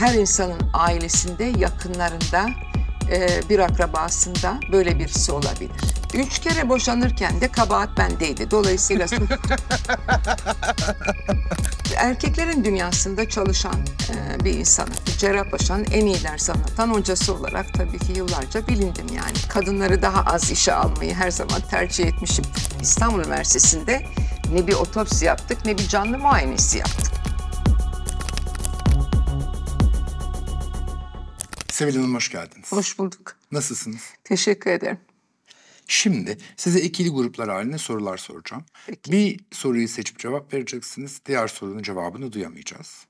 her insanın ailesinde, yakınlarında, e, bir akrabasında böyle birisi olabilir. Üç kere boşanırken de kabahat bendeydi. Dolayısıyla erkeklerin dünyasında çalışan e, bir insanım. Cerrahpaşa'nın en iyi ders anlatan hocası olarak tabii ki yıllarca bilindim yani. Kadınları daha az işe almayı her zaman tercih etmişim. İstanbul Üniversitesi'nde ne bir otopsi yaptık ne bir canlı muayenesi yaptık. Sevil Hanım hoş geldiniz. Hoş bulduk. Nasılsınız? Teşekkür ederim. Şimdi size ikili gruplar halinde sorular soracağım. Peki. Bir soruyu seçip cevap vereceksiniz. Diğer sorunun cevabını duyamayacağız.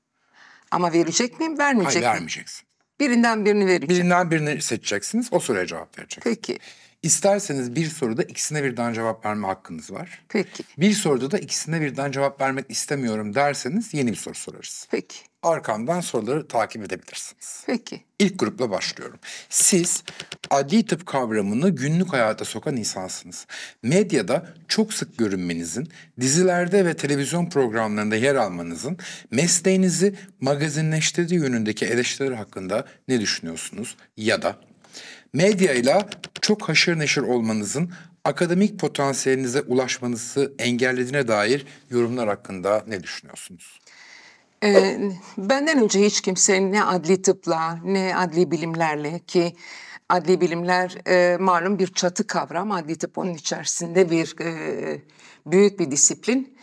Ama verecek miyim, vermeyecek Hayır, miyim? vermeyeceksin. Birinden birini verecek. Birinden birini seçeceksiniz. O soruya cevap vereceksiniz. Peki. İsterseniz bir soruda ikisine birden cevap verme hakkınız var. Peki. Bir soruda da ikisine birden cevap vermek istemiyorum derseniz yeni bir soru sorarız. Peki. Arkamdan soruları takip edebilirsiniz. Peki. İlk grupla başlıyorum. Siz adli tıp kavramını günlük hayata sokan insansınız. Medyada çok sık görünmenizin, dizilerde ve televizyon programlarında yer almanızın mesleğinizi magazinleştirdiği yönündeki eleştiriler hakkında ne düşünüyorsunuz? Ya da medyayla çok haşır neşir olmanızın akademik potansiyelinize ulaşmanızı engellediğine dair yorumlar hakkında ne düşünüyorsunuz? Ee, benden önce hiç kimsenin ne adli tıpla ne adli bilimlerle ki Adli bilimler e, malum bir çatı kavram. Adli tıp onun içerisinde bir e, büyük bir disiplin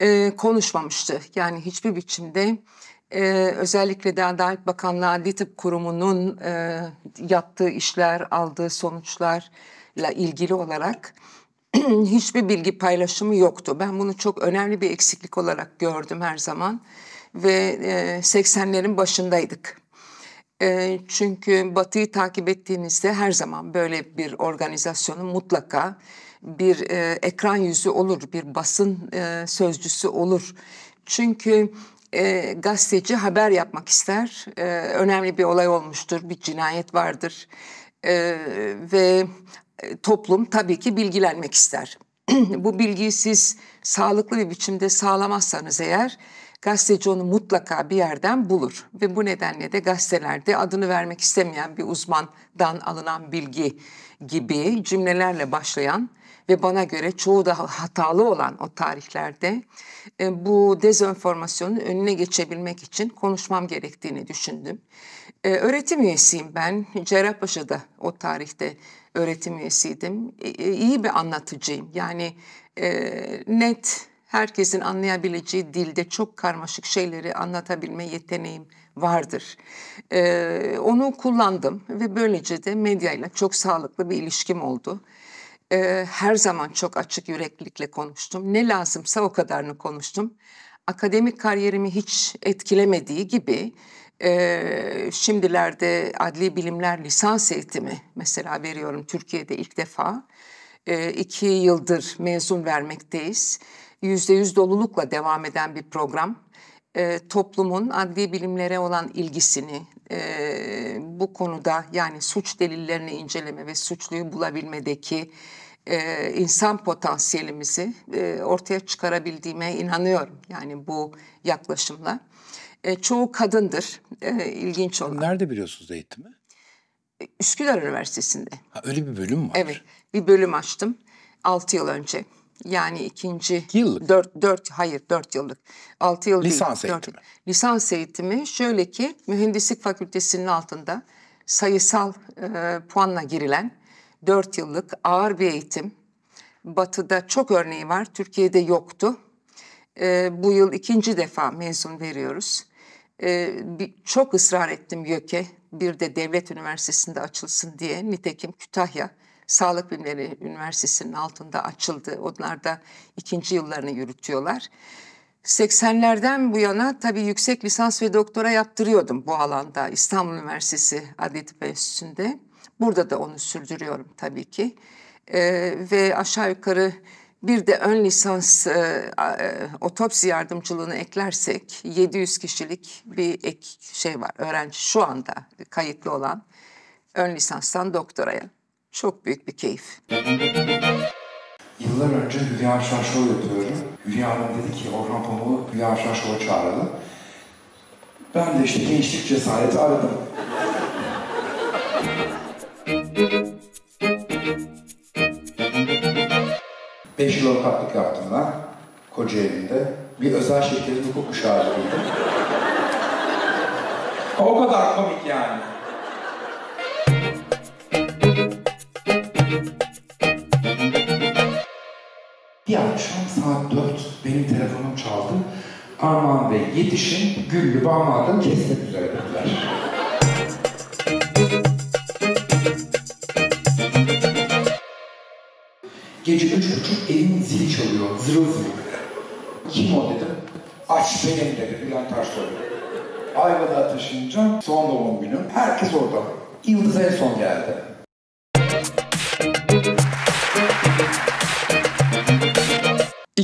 e, konuşmamıştı. Yani hiçbir biçimde e, özellikle de Adalet Bakanlığı Adli Tıp Kurumu'nun e, yaptığı işler, aldığı sonuçlarla ilgili olarak hiçbir bilgi paylaşımı yoktu. Ben bunu çok önemli bir eksiklik olarak gördüm her zaman ve e, 80'lerin başındaydık çünkü Batı'yı takip ettiğinizde her zaman böyle bir organizasyonun mutlaka bir e, ekran yüzü olur, bir basın e, sözcüsü olur. Çünkü e, gazeteci haber yapmak ister. E, önemli bir olay olmuştur, bir cinayet vardır e, ve toplum tabii ki bilgilenmek ister. Bu bilgiyi siz sağlıklı bir biçimde sağlamazsanız eğer gazeteci onu mutlaka bir yerden bulur. Ve bu nedenle de gazetelerde adını vermek istemeyen bir uzmandan alınan bilgi gibi cümlelerle başlayan ve bana göre çoğu da hatalı olan o tarihlerde e, bu dezenformasyonun önüne geçebilmek için konuşmam gerektiğini düşündüm. E, öğretim üyesiyim ben. Cerrahpaşa'da o tarihte öğretim üyesiydim. E, iyi bir anlatıcıyım. Yani net herkesin anlayabileceği dilde çok karmaşık şeyleri anlatabilme yeteneğim vardır. Ee, onu kullandım ve böylece de medyayla çok sağlıklı bir ilişkim oldu. Ee, her zaman çok açık yüreklilikle konuştum. Ne lazımsa o kadarını konuştum. Akademik kariyerimi hiç etkilemediği gibi e, şimdilerde adli bilimler lisans eğitimi mesela veriyorum Türkiye'de ilk defa. E, iki yıldır mezun vermekteyiz. Yüzde yüz dolulukla devam eden bir program. E, toplumun adli bilimlere olan ilgisini e, bu konuda yani suç delillerini inceleme ve suçluyu bulabilmedeki e, insan potansiyelimizi e, ortaya çıkarabildiğime inanıyorum. Yani bu yaklaşımla. E, çoğu kadındır e, ilginç olan. Nerede biliyorsunuz eğitimi? E, Üsküdar Üniversitesi'nde. Ha, öyle bir bölüm var. Evet bir bölüm açtım 6 yıl önce. Yani ikinci yıllık. Dört, dört hayır dört yıllık. Altı yıllık lisans değil. eğitimi. Dört, lisans eğitimi şöyle ki mühendislik fakültesinin altında sayısal e, puanla girilen dört yıllık ağır bir eğitim. Batı'da çok örneği var. Türkiye'de yoktu. E, bu yıl ikinci defa mezun veriyoruz. E, bir, çok ısrar ettim YÖK'e bir de devlet üniversitesinde açılsın diye. Nitekim Kütahya Sağlık Bilimleri Üniversitesi'nin altında açıldı. Onlar da ikinci yıllarını yürütüyorlar. 80'lerden bu yana tabii yüksek lisans ve doktora yaptırıyordum bu alanda İstanbul Üniversitesi Adli Tıp Enstitüsü'nde. Burada da onu sürdürüyorum tabii ki. Ee, ve aşağı yukarı bir de ön lisans e, e otopsi yardımcılığını eklersek 700 kişilik bir ek şey var. Öğrenci şu anda kayıtlı olan ön lisanstan doktoraya çok büyük bir keyif. Yıllar önce Hülya Avşar Show yapıyordum. Hülya Hanım dedi ki Orhan Pamuk'u Hülya Avşar Show'a Ben de işte gençlik cesareti aradım. Beş yıl avukatlık yaptım ben. Kocaeli'nde. Bir özel şirketin hukuk müşaviriydim. o kadar komik yani. Bir akşam saat 4 benim telefonum çaldı. Armağan Bey yetişin, Güllü Bağmağ'dan kesmek üzere dediler. Gece üç buçuk evimin zili çalıyor, zırıl zırıl. Kim o dedim. Aç benim dedi Bülent Arsoy. Ayva'da taşınacağım, son doğum günüm. Herkes orada. Yıldız en son geldi.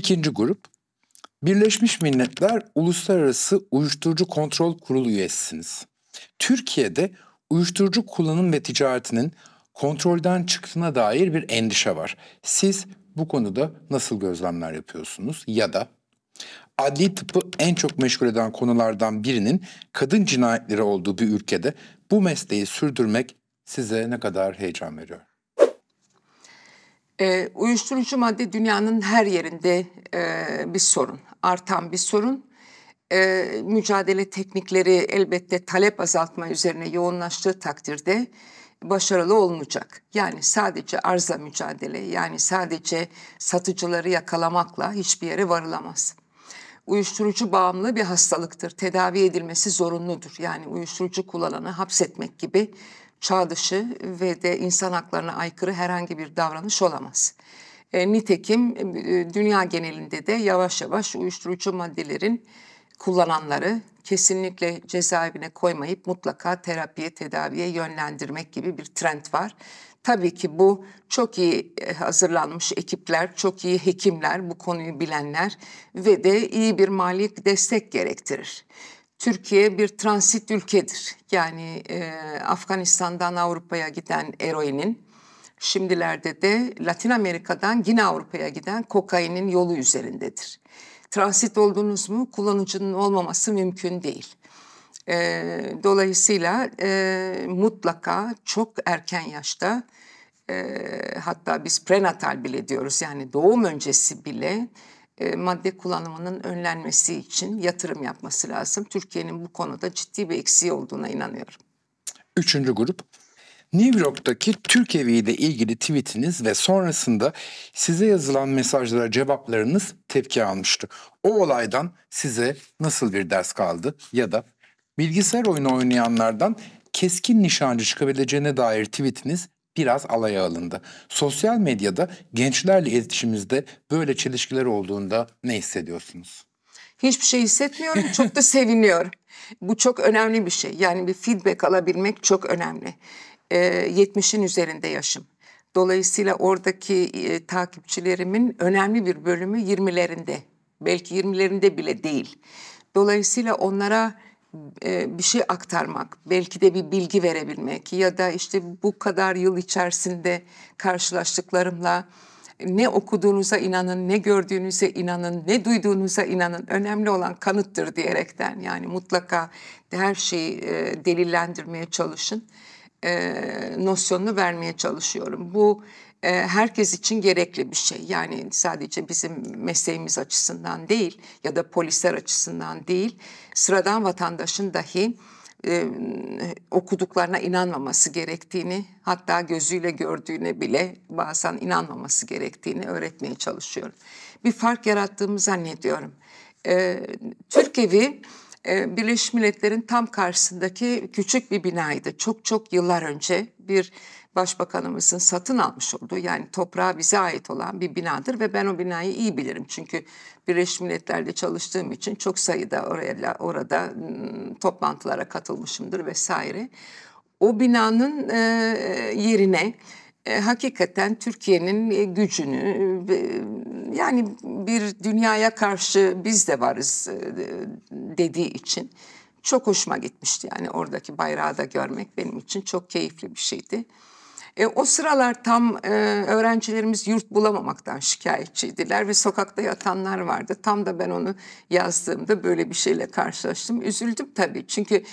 İkinci grup, Birleşmiş Milletler Uluslararası Uyuşturucu Kontrol Kurulu üyesisiniz. Türkiye'de uyuşturucu kullanım ve ticaretinin kontrolden çıktığına dair bir endişe var. Siz bu konuda nasıl gözlemler yapıyorsunuz ya da adli tıpı en çok meşgul eden konulardan birinin kadın cinayetleri olduğu bir ülkede bu mesleği sürdürmek size ne kadar heyecan veriyor? E, uyuşturucu madde dünyanın her yerinde e, bir sorun, artan bir sorun. E, mücadele teknikleri elbette talep azaltma üzerine yoğunlaştığı takdirde başarılı olmayacak. Yani sadece arza mücadele, yani sadece satıcıları yakalamakla hiçbir yere varılamaz. Uyuşturucu bağımlı bir hastalıktır. Tedavi edilmesi zorunludur. Yani uyuşturucu kullananı hapsetmek gibi çağ dışı ve de insan haklarına aykırı herhangi bir davranış olamaz. E, nitekim e, dünya genelinde de yavaş yavaş uyuşturucu maddelerin kullananları kesinlikle cezaevine koymayıp mutlaka terapiye, tedaviye yönlendirmek gibi bir trend var. Tabii ki bu çok iyi e, hazırlanmış ekipler, çok iyi hekimler, bu konuyu bilenler ve de iyi bir mali destek gerektirir. Türkiye bir transit ülkedir. Yani e, Afganistan'dan Avrupa'ya giden eroinin, şimdilerde de Latin Amerika'dan yine Avrupa'ya giden kokainin yolu üzerindedir. Transit oldunuz mu kullanıcının olmaması mümkün değil. E, dolayısıyla e, mutlaka çok erken yaşta e, hatta biz prenatal bile diyoruz yani doğum öncesi bile e, madde kullanımının önlenmesi için yatırım yapması lazım. Türkiye'nin bu konuda ciddi bir eksiği olduğuna inanıyorum. Üçüncü grup New York'taki Türk Evi ile ilgili tweetiniz ve sonrasında size yazılan mesajlara cevaplarınız tepki almıştı. O olaydan size nasıl bir ders kaldı ya da bilgisayar oyunu oynayanlardan keskin nişancı çıkabileceğine dair tweetiniz biraz alaya alındı. Sosyal medyada gençlerle iletişimimizde böyle çelişkiler olduğunda ne hissediyorsunuz? Hiçbir şey hissetmiyorum. Çok da seviniyorum. Bu çok önemli bir şey. Yani bir feedback alabilmek çok önemli. E, ee, 70'in üzerinde yaşım. Dolayısıyla oradaki e, takipçilerimin önemli bir bölümü 20'lerinde. Belki 20'lerinde bile değil. Dolayısıyla onlara e, bir şey aktarmak, belki de bir bilgi verebilmek ya da işte bu kadar yıl içerisinde karşılaştıklarımla ne okuduğunuza inanın, ne gördüğünüze inanın, ne duyduğunuza inanın. Önemli olan kanıttır diyerekten yani mutlaka her şeyi e, delillendirmeye çalışın. E, nosyonunu vermeye çalışıyorum. Bu e, herkes için gerekli bir şey. Yani sadece bizim mesleğimiz açısından değil ya da polisler açısından değil, sıradan vatandaşın dahi e, okuduklarına inanmaması gerektiğini, hatta gözüyle gördüğüne bile bazen inanmaması gerektiğini öğretmeye çalışıyorum. Bir fark yarattığımı zannediyorum. E, Türk evi e, Birleşmiş Milletler'in tam karşısındaki küçük bir binaydı. Çok çok yıllar önce bir başbakanımızın satın almış olduğu yani toprağa bize ait olan bir binadır ve ben o binayı iyi bilirim. Çünkü Birleşmiş Milletler'de çalıştığım için çok sayıda oraya, orada ıı, toplantılara katılmışımdır vesaire. O binanın ıı, yerine e, hakikaten Türkiye'nin e, gücünü e, yani bir dünyaya karşı biz de varız dediği için çok hoşuma gitmişti. Yani oradaki bayrağı da görmek benim için çok keyifli bir şeydi. E, o sıralar tam e, öğrencilerimiz yurt bulamamaktan şikayetçiydiler ve sokakta yatanlar vardı. Tam da ben onu yazdığımda böyle bir şeyle karşılaştım. Üzüldüm tabii çünkü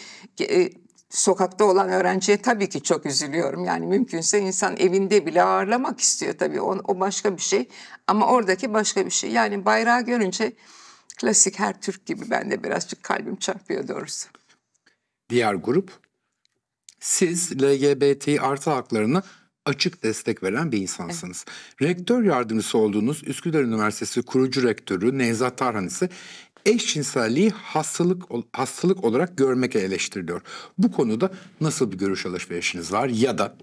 e, sokakta olan öğrenciye tabii ki çok üzülüyorum. Yani mümkünse insan evinde bile ağırlamak istiyor tabii. O, o başka bir şey ama oradaki başka bir şey. Yani bayrağı görünce klasik her Türk gibi ben de birazcık kalbim çarpıyor doğrusu. Diğer grup siz LGBT artı haklarını açık destek veren bir insansınız. Evet. Rektör yardımcısı olduğunuz Üsküdar Üniversitesi kurucu rektörü Nevzat Tarhan ise eşcinselliği hastalık hastalık olarak görmek eleştiriliyor. Bu konuda nasıl bir görüş alışverişiniz var ya da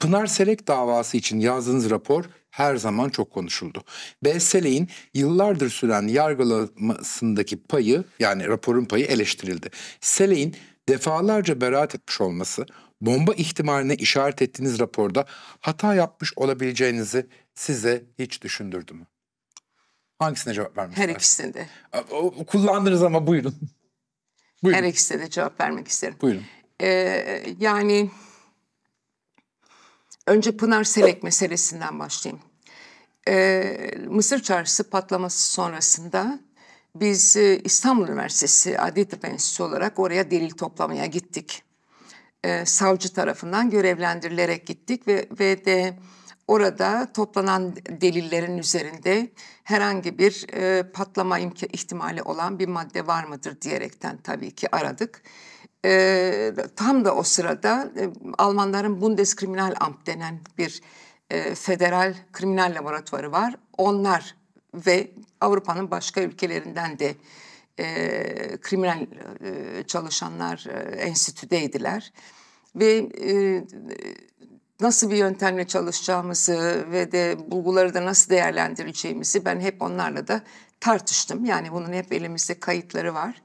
Pınar Selek davası için yazdığınız rapor her zaman çok konuşuldu. Ve Selek'in yıllardır süren yargılamasındaki payı yani raporun payı eleştirildi. Selek'in defalarca beraat etmiş olması bomba ihtimaline işaret ettiğiniz raporda hata yapmış olabileceğinizi size hiç düşündürdü mü? Hangisine cevap vermişler? Her ikisinde. kullandınız ama buyurun. buyurun. Her ikisine de cevap vermek isterim. Buyurun. Ee, yani önce Pınar Selek meselesinden başlayayım. Ee, Mısır Çarşısı patlaması sonrasında biz e, İstanbul Üniversitesi Adli Tıp Enstitüsü olarak oraya delil toplamaya gittik. Ee, savcı tarafından görevlendirilerek gittik ve, ve de orada toplanan delillerin üzerinde herhangi bir e, patlama ihtimali olan bir madde var mıdır diyerekten tabii ki aradık. E, tam da o sırada e, Almanların Bundeskriminalamt denen bir e, federal kriminal laboratuvarı var. Onlar ve Avrupa'nın başka ülkelerinden de e, kriminal e, çalışanlar e, enstitüdeydiler. Ve e, nasıl bir yöntemle çalışacağımızı ve de bulguları da nasıl değerlendireceğimizi ben hep onlarla da tartıştım. Yani bunun hep elimizde kayıtları var.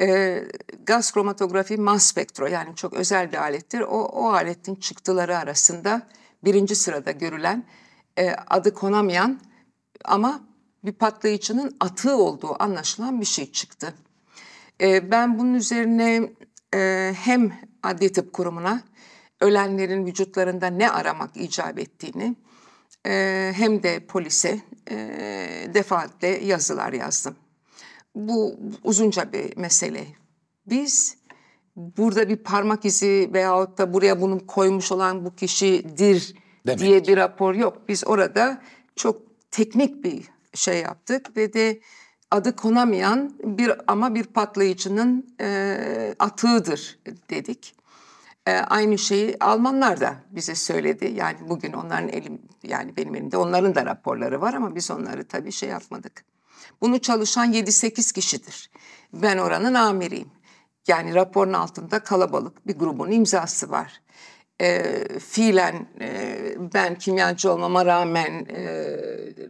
E, gaz kromatografi mass spektro yani çok özel bir alettir. O, o aletin çıktıları arasında birinci sırada görülen e, adı konamayan ama bir patlayıcının atığı olduğu anlaşılan bir şey çıktı. E, ben bunun üzerine e, hem Adli Tıp Kurumu'na ölenlerin vücutlarında ne aramak icap ettiğini e, hem de polise e, defaatle yazılar yazdım. Bu uzunca bir mesele. Biz burada bir parmak izi veyahut da buraya bunu koymuş olan bu kişidir Demek. diye bir rapor yok. Biz orada çok teknik bir şey yaptık ve de adı konamayan bir ama bir patlayıcının e, atığıdır dedik. E, aynı şeyi Almanlar da bize söyledi. Yani bugün onların elim yani benim elimde onların da raporları var ama biz onları tabii şey yapmadık. Bunu çalışan 7-8 kişidir. Ben oranın amiriyim. Yani raporun altında kalabalık bir grubun imzası var. E, fiilen e, ben kimyacı olmama rağmen e,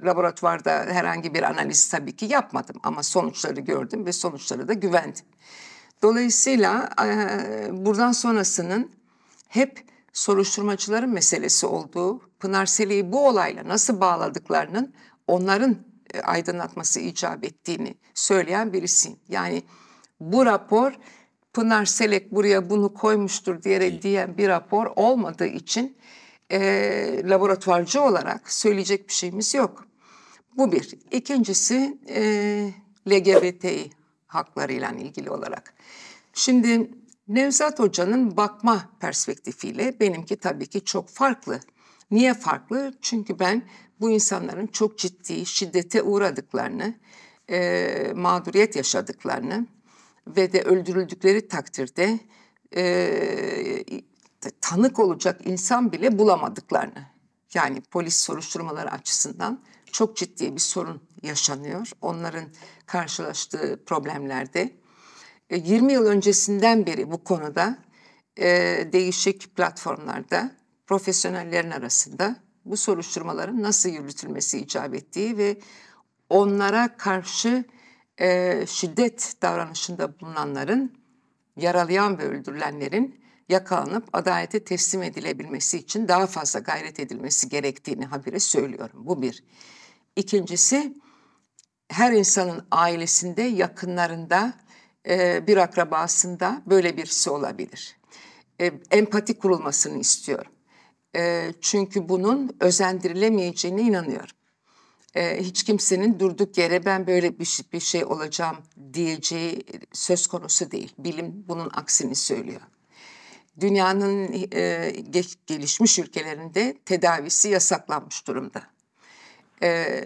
laboratuvarda herhangi bir analiz tabii ki yapmadım ama sonuçları gördüm ve sonuçları da güvendim. Dolayısıyla buradan sonrasının hep soruşturmacıların meselesi olduğu, Pınar Seli'yi bu olayla nasıl bağladıklarının onların aydınlatması icap ettiğini söyleyen birisiyim. Yani bu rapor Pınar Selek buraya bunu koymuştur diyerek diyen bir rapor olmadığı için e, laboratuvarcı olarak söyleyecek bir şeyimiz yok. Bu bir. İkincisi e, LGBT'yi haklarıyla ilgili olarak. Şimdi Nevzat Hoca'nın bakma perspektifiyle benimki tabii ki çok farklı. Niye farklı? Çünkü ben bu insanların çok ciddi şiddete uğradıklarını, e, mağduriyet yaşadıklarını ve de öldürüldükleri takdirde e, tanık olacak insan bile bulamadıklarını yani polis soruşturmaları açısından çok ciddi bir sorun yaşanıyor. Onların karşılaştığı problemlerde. 20 e, yıl öncesinden beri bu konuda e, değişik platformlarda profesyonellerin arasında bu soruşturmaların nasıl yürütülmesi icap ettiği ve onlara karşı e, şiddet davranışında bulunanların, yaralayan ve öldürülenlerin yakalanıp adalete teslim edilebilmesi için daha fazla gayret edilmesi gerektiğini habire söylüyorum. Bu bir. İkincisi her insanın ailesinde, yakınlarında, e, bir akrabasında böyle birisi olabilir. E, empati kurulmasını istiyorum. E, çünkü bunun özendirilemeyeceğine inanıyorum. Hiç kimsenin durduk yere ben böyle bir şey, bir şey olacağım diyeceği söz konusu değil. Bilim bunun aksini söylüyor. Dünyanın gelişmiş ülkelerinde tedavisi yasaklanmış durumda e,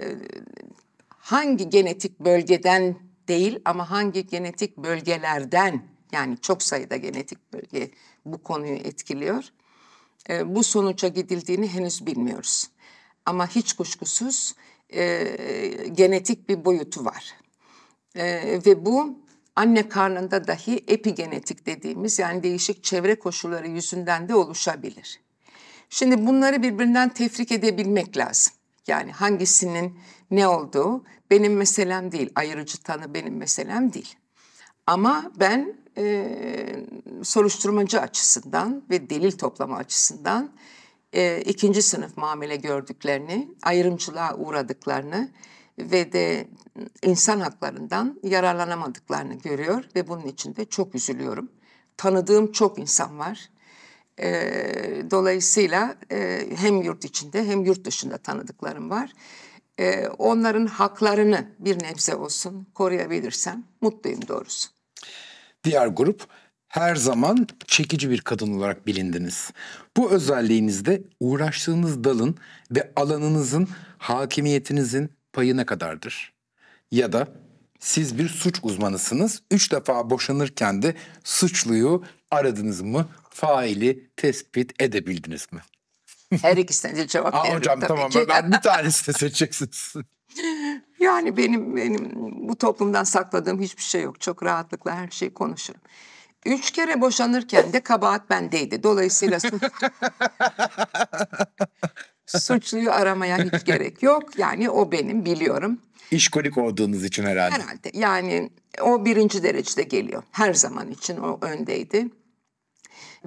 hangi genetik bölgeden değil ama hangi genetik bölgelerden yani çok sayıda genetik bölge bu konuyu etkiliyor. E, bu sonuca gidildiğini henüz bilmiyoruz. Ama hiç kuşkusuz e, genetik bir boyutu var. E, ve bu anne karnında dahi epigenetik dediğimiz yani değişik çevre koşulları yüzünden de oluşabilir. Şimdi bunları birbirinden tefrik edebilmek lazım. Yani hangisinin ne olduğu benim meselem değil. Ayırıcı tanı benim meselem değil. Ama ben e, soruşturmacı açısından ve delil toplama açısından e, ikinci sınıf muamele gördüklerini, ayrımcılığa uğradıklarını ve de insan haklarından yararlanamadıklarını görüyor ve bunun için de çok üzülüyorum. Tanıdığım çok insan var. E, dolayısıyla e, hem yurt içinde hem yurt dışında tanıdıklarım var. E, onların haklarını bir nebze olsun koruyabilirsem mutluyum doğrusu. Diğer grup her zaman çekici bir kadın olarak bilindiniz. Bu özelliğinizde uğraştığınız dalın ve alanınızın hakimiyetinizin payı ne kadardır? Ya da siz bir suç uzmanısınız. Üç defa boşanırken de suçluyu aradınız mı? Faili tespit edebildiniz mi? Her ikisine de cevap Aa, veririm hocam, tabii tamam, ki. ben bir tanesini seçeceksiniz. yani benim benim bu toplumdan sakladığım hiçbir şey yok. Çok rahatlıkla her şeyi konuşurum. Üç kere boşanırken de kabahat bendeydi. Dolayısıyla Suçluyu aramaya hiç gerek yok. Yani o benim biliyorum. İşkolik olduğunuz için herhalde. Herhalde yani o birinci derecede geliyor. Her zaman için o öndeydi.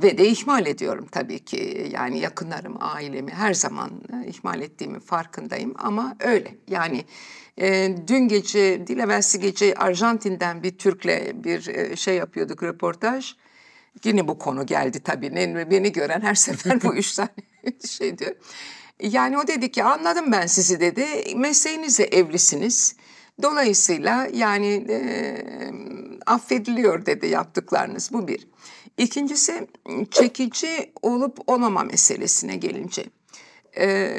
Ve de ihmal ediyorum tabii ki. Yani yakınlarım, ailemi her zaman ihmal ettiğimi farkındayım ama öyle. Yani e, dün gece, değil gece Arjantin'den bir Türk'le bir e, şey yapıyorduk röportaj. Yine bu konu geldi tabii. Beni, beni gören her sefer bu üç tane şey diyor. Yani o dedi ki anladım ben sizi dedi. Mesleğinizle evlisiniz. Dolayısıyla yani e, affediliyor dedi yaptıklarınız bu bir. İkincisi çekici olup olmama meselesine gelince. E,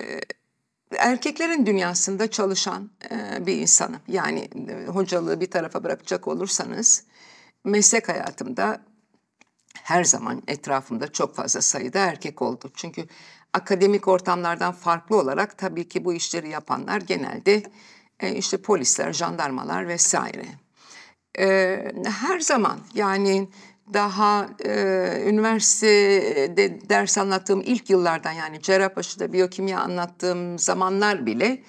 erkeklerin dünyasında çalışan e, bir insanım. Yani e, hocalığı bir tarafa bırakacak olursanız meslek hayatımda her zaman etrafımda çok fazla sayıda erkek oldu. Çünkü akademik ortamlardan farklı olarak tabii ki bu işleri yapanlar genelde e, işte polisler, jandarmalar vesaire. E, her zaman yani daha e, üniversitede ders anlattığım ilk yıllardan yani Cerrahpaşa'da biyokimya anlattığım zamanlar bile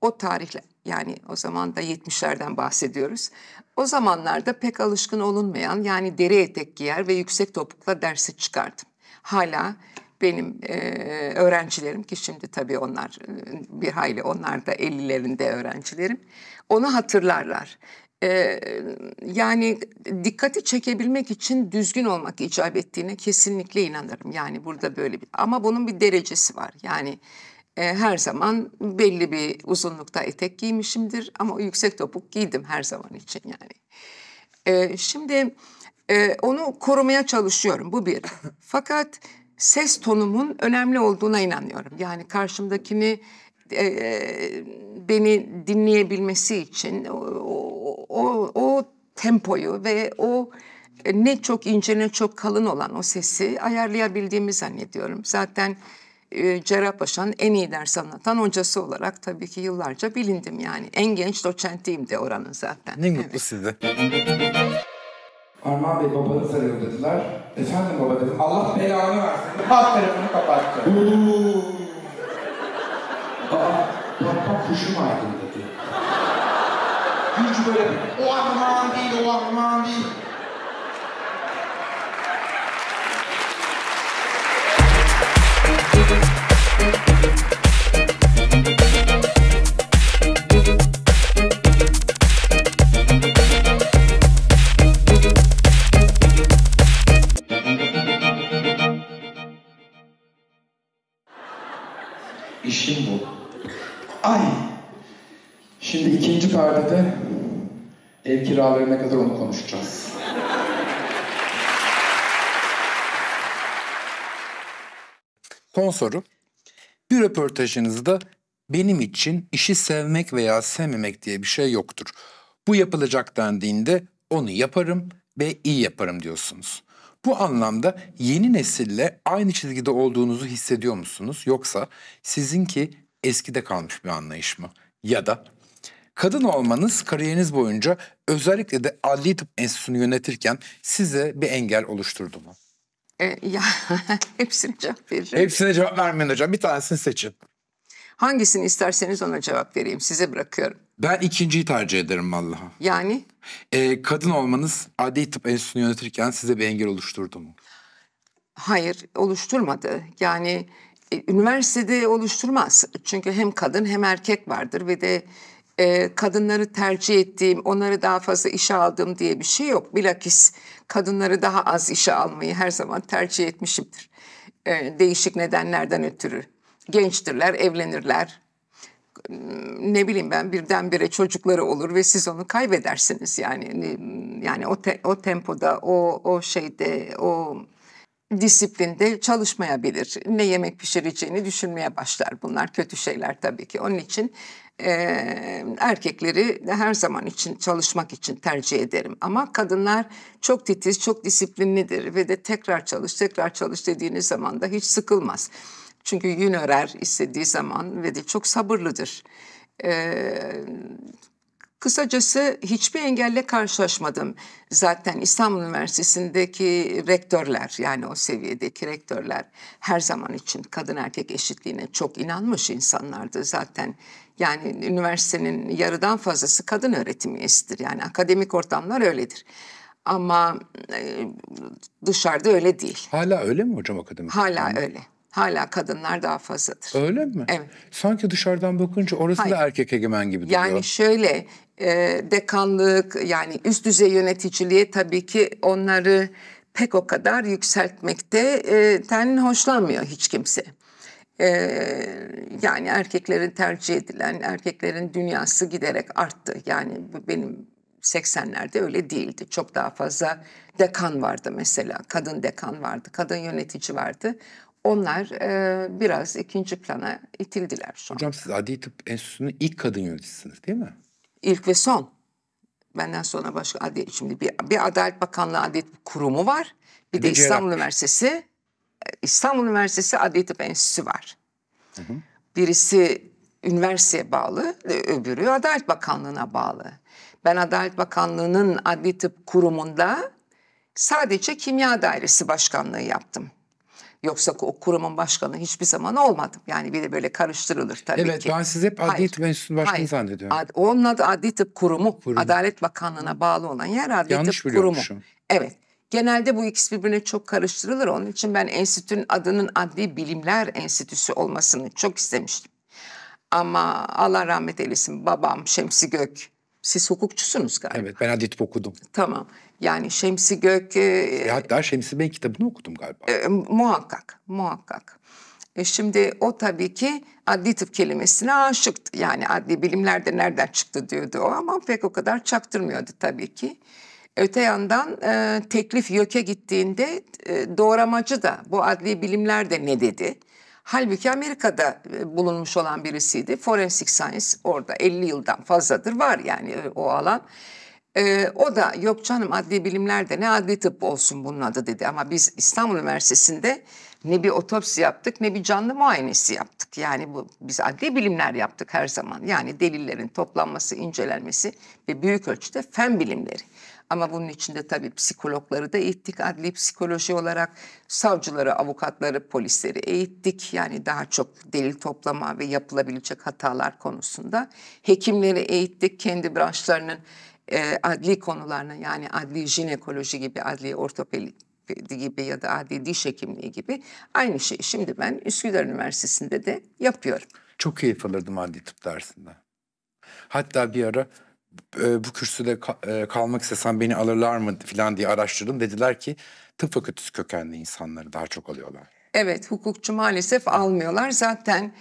o tarihle yani o zaman da 70'lerden bahsediyoruz. O zamanlarda pek alışkın olunmayan yani deri etek giyer ve yüksek topukla dersi çıkardım. Hala benim e, öğrencilerim ki şimdi tabii onlar bir hayli onlar da 50'lerinde öğrencilerim onu hatırlarlar. E, yani dikkati çekebilmek için düzgün olmak icap ettiğine kesinlikle inanırım. Yani burada böyle bir ama bunun bir derecesi var. Yani e, her zaman belli bir uzunlukta etek giymişimdir ama yüksek topuk giydim her zaman için yani. E, şimdi e, onu korumaya çalışıyorum bu bir. Fakat ses tonumun önemli olduğuna inanıyorum. Yani karşımdakini e, e beni dinleyebilmesi için o, o, o tempoyu ve o e, ne çok ince ne çok kalın olan o sesi ayarlayabildiğimi zannediyorum. Zaten e, Cerrahpaşa'nın en iyi ders anlatan hocası olarak tabii ki yıllarca bilindim yani. En genç doçentiyim de oranın zaten. Ne mutlu evet. size. Armağan Bey babanı sarıyor dediler. Efendim baba dedim. Allah belanı versin. Alt tarafını kapattı. Aa, bak kuşum aydın dedi. Hiç böyle o armağan değil, o armağan değil. vadede ev kiralarına kadar onu konuşacağız. Son soru. Bir röportajınızda benim için işi sevmek veya sevmemek diye bir şey yoktur. Bu yapılacak dendiğinde onu yaparım ve iyi yaparım diyorsunuz. Bu anlamda yeni nesille aynı çizgide olduğunuzu hissediyor musunuz? Yoksa sizinki eskide kalmış bir anlayış mı? Ya da Kadın olmanız kariyeriniz boyunca özellikle de Adli Tıp Enstitüsü'nü yönetirken size bir engel oluşturdu mu? E, ya hepsine cevap vereceğim. Hepsine cevap vermeyin hocam. Bir tanesini seçin. Hangisini isterseniz ona cevap vereyim. Size bırakıyorum. Ben ikinciyi tercih ederim vallahi. Yani? E, kadın olmanız Adli Tıp Enstitüsü'nü yönetirken size bir engel oluşturdu mu? Hayır oluşturmadı. Yani e, üniversitede oluşturmaz. Çünkü hem kadın hem erkek vardır ve de e, kadınları tercih ettiğim, onları daha fazla işe aldığım diye bir şey yok. Bilakis kadınları daha az işe almayı her zaman tercih etmişimdir. E, değişik nedenlerden ötürü. Gençtirler, evlenirler. Hmm, ne bileyim ben birdenbire çocukları olur ve siz onu kaybedersiniz yani yani o te, o tempoda o o şeyde o disiplinde çalışmayabilir. Ne yemek pişireceğini düşünmeye başlar. Bunlar kötü şeyler tabii ki. Onun için erkekleri her zaman için çalışmak için tercih ederim. Ama kadınlar çok titiz, çok disiplinlidir ve de tekrar çalış, tekrar çalış dediğiniz zaman da hiç sıkılmaz. Çünkü yün örer istediği zaman ve de çok sabırlıdır. Kısacası hiçbir engelle karşılaşmadım. Zaten İstanbul Üniversitesi'ndeki rektörler yani o seviyedeki rektörler her zaman için kadın erkek eşitliğine çok inanmış insanlardı. Zaten yani üniversitenin yarıdan fazlası kadın öğretim üyesidir. Yani akademik ortamlar öyledir. Ama e, dışarıda öyle değil. Hala öyle mi hocam akademik? Hala ortamda? öyle. Hala kadınlar daha fazladır. Öyle mi? Evet. Sanki dışarıdan bakınca orası Hayır. da erkek egemen gibi duruyor. Yani şöyle e, dekanlık yani üst düzey yöneticiliğe tabii ki onları pek o kadar yükseltmekte e, ten hoşlanmıyor hiç kimse. Ee, yani erkeklerin tercih edilen, erkeklerin dünyası giderek arttı. Yani bu benim 80'lerde öyle değildi. Çok daha fazla dekan vardı mesela. Kadın dekan vardı, kadın yönetici vardı. Onlar e, biraz ikinci plana itildiler şu an. Hocam siz Adli Tıp Enstitüsü'nün ilk kadın yöneticisiniz değil mi? İlk ve son. Benden sonra başka adli, şimdi bir, bir Adalet Bakanlığı Adli Kurumu var. Bir, bir de, de İstanbul Üniversitesi İstanbul Üniversitesi Adli Tıp Enstitüsü var. Hı hı. Birisi üniversiteye bağlı, öbürü Adalet Bakanlığı'na bağlı. Ben Adalet Bakanlığı'nın Adli Tıp Kurumu'nda sadece Kimya Dairesi Başkanlığı yaptım. Yoksa o kurumun başkanı hiçbir zaman olmadım. Yani bir de böyle karıştırılır tabii evet, ki. Evet ben siz hep Adli Tıp Enstitüsü'nün Başkanı Hayır. zannediyorum. Ad, onun adı Adli Tıp Kurumu. Kurum. Adalet Bakanlığı'na bağlı olan yer Adli Yanlış Tıp Kurumu. Yanlış biliyormuşum. Evet. Genelde bu ikisi birbirine çok karıştırılır. Onun için ben enstitünün adının Adli Bilimler Enstitüsü olmasını çok istemiştim. Ama Allah rahmet eylesin babam Şemsi Gök. Siz hukukçusunuz galiba. Evet ben adli okudum. Tamam. Yani Şemsi Gök... E, e hatta Şemsi Bey kitabını okudum galiba. E, muhakkak, muhakkak. E şimdi o tabii ki adli tıp kelimesine aşıktı. Yani adli Bilimlerde nereden çıktı diyordu o ama pek o kadar çaktırmıyordu tabii ki. Öte yandan e, teklif YÖK'e gittiğinde e, doğramacı da bu adli bilimler de ne dedi? Halbuki Amerika'da e, bulunmuş olan birisiydi. Forensic Science orada 50 yıldan fazladır var yani e, o alan. E, o da yok canım adli bilimlerde ne adli tıp olsun bunun adı dedi. Ama biz İstanbul Üniversitesi'nde ne bir otopsi yaptık ne bir canlı muayenesi yaptık. Yani bu biz adli bilimler yaptık her zaman. Yani delillerin toplanması, incelenmesi ve büyük ölçüde fen bilimleri. Ama bunun içinde tabii psikologları da eğittik. Adli psikoloji olarak savcıları, avukatları, polisleri eğittik. Yani daha çok delil toplama ve yapılabilecek hatalar konusunda. Hekimleri eğittik. Kendi branşlarının e, adli konularını yani adli jinekoloji gibi, adli ortopedi gibi ya da adli diş hekimliği gibi aynı şeyi şimdi ben Üsküdar Üniversitesi'nde de yapıyorum. Çok keyif alırdım adli tıp dersinden. Hatta bir ara e, bu kürsüde ka, e, kalmak istesem beni alırlar mı falan diye araştırdım. Dediler ki tıp fakültesi kökenli insanları daha çok alıyorlar. Evet hukukçu maalesef almıyorlar. Zaten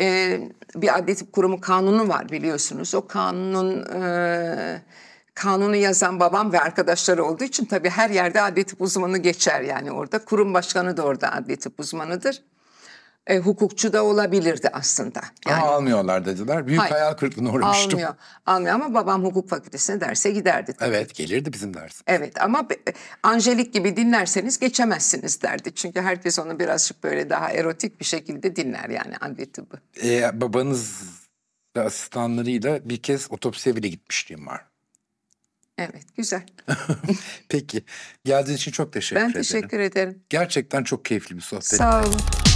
e, bir adli tıp kurumu kanunu var biliyorsunuz. O kanunun... E, kanunu yazan babam ve arkadaşları olduğu için tabii her yerde adli tıp uzmanı geçer yani orada. Kurum başkanı da orada adli tıp uzmanıdır e, hukukçu da olabilirdi aslında. Yani, Ama almıyorlar dediler. Büyük hayır, hayal kırıklığına uğramıştım. Almıyor. Almıyor ama babam hukuk fakültesine derse giderdi. Tabii. Evet gelirdi bizim ders. Evet ama Angelik gibi dinlerseniz geçemezsiniz derdi. Çünkü herkes onu birazcık böyle daha erotik bir şekilde dinler yani anne tıbbı. Ee, babanız ve asistanlarıyla bir kez otopsiye bile gitmişliğim var. Evet, güzel. Peki, geldiğiniz için çok teşekkür ederim. Ben teşekkür ederim. ederim. Gerçekten çok keyifli bir sohbet. Sağ olun.